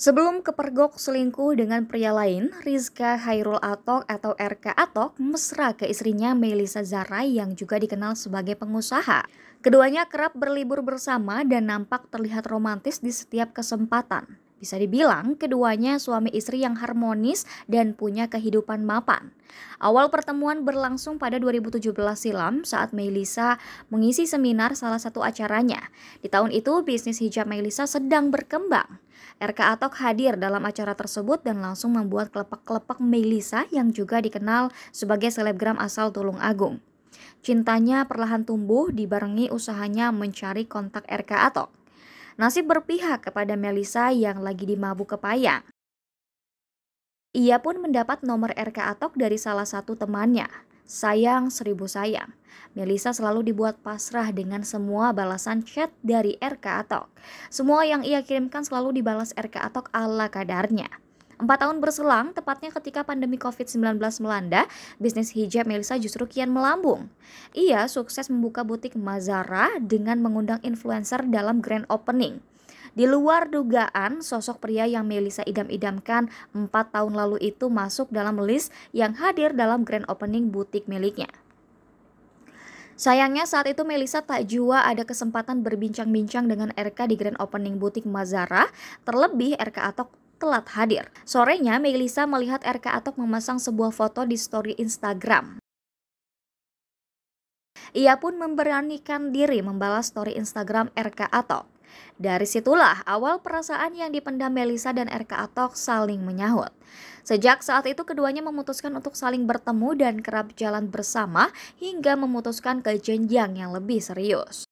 Sebelum kepergok selingkuh dengan pria lain, Rizka Hairul Atok atau RK Atok mesra ke istrinya Melisa Zara yang juga dikenal sebagai pengusaha. Keduanya kerap berlibur bersama dan nampak terlihat romantis di setiap kesempatan. Bisa dibilang keduanya suami istri yang harmonis dan punya kehidupan mapan. Awal pertemuan berlangsung pada 2017 silam saat Melisa mengisi seminar salah satu acaranya. Di tahun itu bisnis hijab Melisa sedang berkembang. RK Atok hadir dalam acara tersebut dan langsung membuat kelepak-kelepak Melisa yang juga dikenal sebagai selebgram asal Tulung Agung. Cintanya perlahan tumbuh dibarengi usahanya mencari kontak RK Atok. Nasib berpihak kepada Melisa yang lagi di dimabuk kepayang. Ia pun mendapat nomor RK Atok dari salah satu temannya. Sayang seribu sayang. Melisa selalu dibuat pasrah dengan semua balasan chat dari RK Atok. Semua yang ia kirimkan selalu dibalas RK Atok ala kadarnya. Empat tahun berselang, tepatnya ketika pandemi COVID-19 melanda, bisnis hijab Melisa justru kian melambung. Ia sukses membuka butik Mazara dengan mengundang influencer dalam grand opening. Di luar dugaan, sosok pria yang Melisa idam-idamkan empat tahun lalu itu masuk dalam list yang hadir dalam grand opening butik miliknya. Sayangnya saat itu Melisa tak jua ada kesempatan berbincang-bincang dengan RK di grand opening butik Mazara, terlebih RK Atok telat hadir. Sorenya, Melisa melihat RK Atok memasang sebuah foto di story Instagram. Ia pun memberanikan diri membalas story Instagram RK Atok. Dari situlah awal perasaan yang dipendam Melisa dan RK Atok saling menyahut. Sejak saat itu keduanya memutuskan untuk saling bertemu dan kerap jalan bersama hingga memutuskan ke jenjang yang lebih serius.